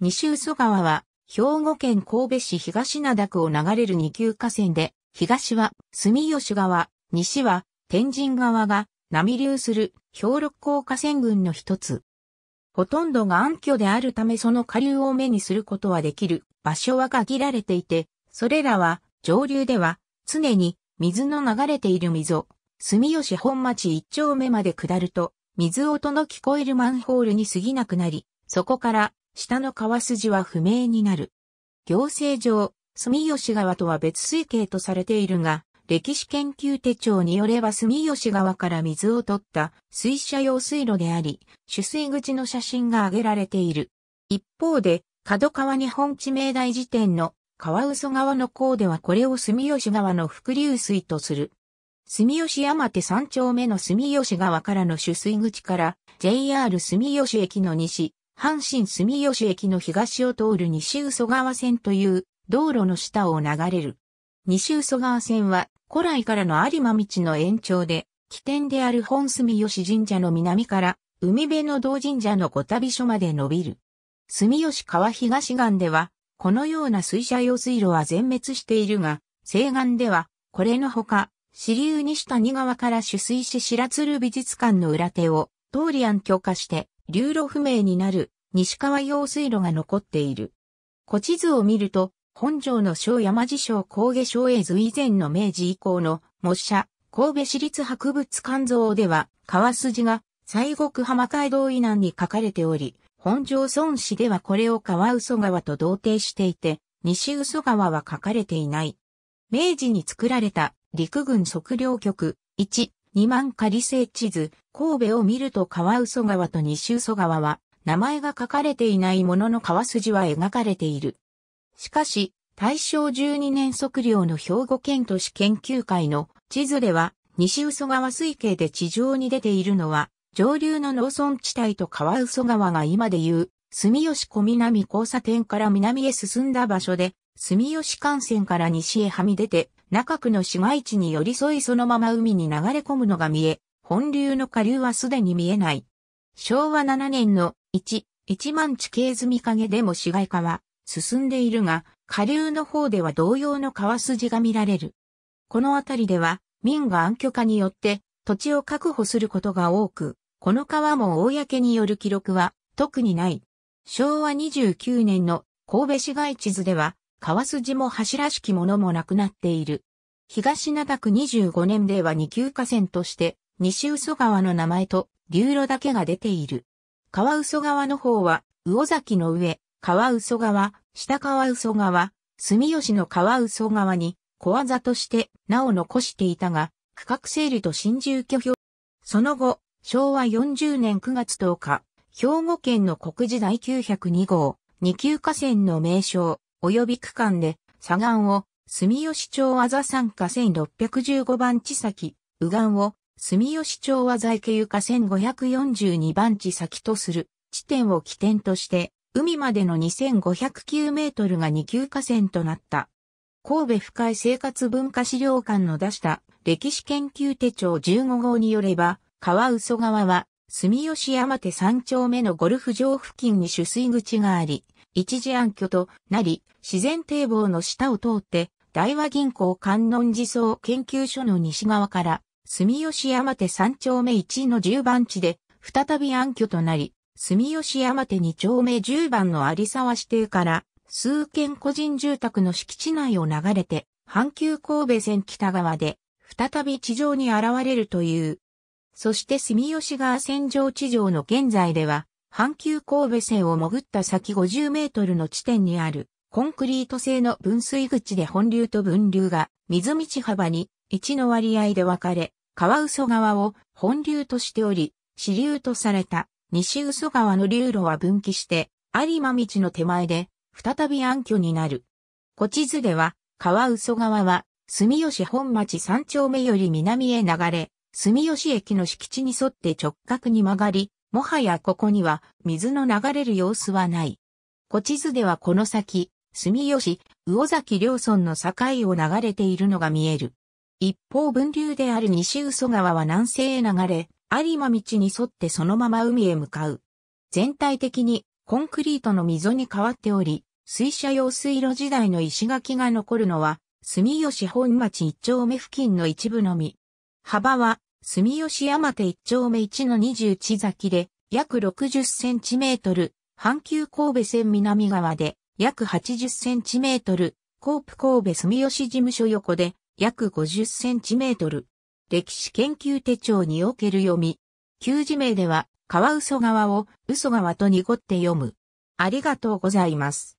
西嘘川は、兵庫県神戸市東灘区を流れる二級河川で、東は住吉川、西は天神川が波流する兵六甲河川群の一つ。ほとんどが暗渠であるためその下流を目にすることはできる場所は限られていて、それらは上流では常に水の流れている溝、住吉本町一丁目まで下ると、水音の聞こえるマンホールに過ぎなくなり、そこから下の川筋は不明になる。行政上、住吉川とは別水系とされているが、歴史研究手帳によれば住吉川から水を取った水車用水路であり、取水口の写真が挙げられている。一方で、角川日本地名大辞典の川嘘川の項ではこれを住吉川の伏流水とする。住吉山手三丁目の住吉川からの取水口から JR 住吉駅の西、阪神住吉駅の東を通る西嘘川線という道路の下を流れる。西嘘川線は古来からの有馬道の延長で、起点である本住吉神社の南から海辺の道神社の五旅所まで伸びる。住吉川東岸では、このような水車用水路は全滅しているが、西岸では、これのほか、支流西谷川から取水し白鶴美術館の裏手を、通り安許化して、流路不明になる西川用水路が残っている。古地図を見ると、本庄の小山寺小高下小江図以前の明治以降の模写、神戸市立博物館像では、川筋が西国浜街道以南に書かれており、本庄村市ではこれを川嘘川と同定していて、西嘘川は書かれていない。明治に作られた陸軍測量局1二万仮製地図、神戸を見ると川嘘川と西嘘川は、名前が書かれていないものの川筋は描かれている。しかし、大正12年測量の兵庫県都市研究会の地図では、西嘘川水系で地上に出ているのは、上流の農村地帯と川嘘川が今でいう、住吉小南交差点から南へ進んだ場所で、住吉幹線から西へはみ出て、中区の市街地に寄り添いそのまま海に流れ込むのが見え、本流の下流はすでに見えない。昭和7年の1、一万地形済み影でも市街化は進んでいるが、下流の方では同様の川筋が見られる。この辺りでは民が暗挙化によって土地を確保することが多く、この川も公による記録は特にない。昭和29年の神戸市街地図では川筋も柱式ものもなくなっている。東灘区25年では二級河川として、西嘘川の名前と、流路だけが出ている。川嘘川の方は、魚崎の上、川嘘川、下川嘘川、住吉の川嘘川に、小技として名を残していたが、区画整理と新住居表。その後、昭和40年9月10日、兵庫県の国時第902号、二級河川の名称、及び区間で、左岸を、住吉町あざ参加1615番地先、右岸を、住吉町あざ池床1542番地先とする、地点を起点として、海までの2509メートルが二級河川となった。神戸深い生活文化資料館の出した歴史研究手帳15号によれば、川嘘川は、住吉山手3丁目のゴルフ場付近に取水口があり、一時暗居となり、自然堤防の下を通って、大和銀行観音寺総研究所の西側から、住吉山手三丁目一の十番地で、再び暗居となり、住吉山手二丁目十番の有沢指定から、数軒個人住宅の敷地内を流れて、阪急神戸線北側で、再び地上に現れるという。そして住吉川線上地上の現在では、阪急神戸線を潜った先50メートルの地点にあるコンクリート製の分水口で本流と分流が水道幅に1の割合で分かれ、川嘘川を本流としており、支流とされた西嘘川の流路は分岐して有馬道の手前で再び暗渠になる。古地図では川嘘川は住吉本町三丁目より南へ流れ、住吉駅の敷地に沿って直角に曲がり、もはやここには水の流れる様子はない。古地図ではこの先、住吉、魚崎両村の境を流れているのが見える。一方分流である西嘘川は南西へ流れ、有馬道に沿ってそのまま海へ向かう。全体的にコンクリートの溝に変わっており、水車用水路時代の石垣が残るのは、住吉本町一丁目付近の一部のみ。幅は住吉山手一丁目一の二十地崎で、約60センチメートル、阪急神戸線南側で、約80センチメートル、コープ神戸住吉事務所横で、約50センチメートル。歴史研究手帳における読み。旧字名では、川嘘川を嘘川と濁って読む。ありがとうございます。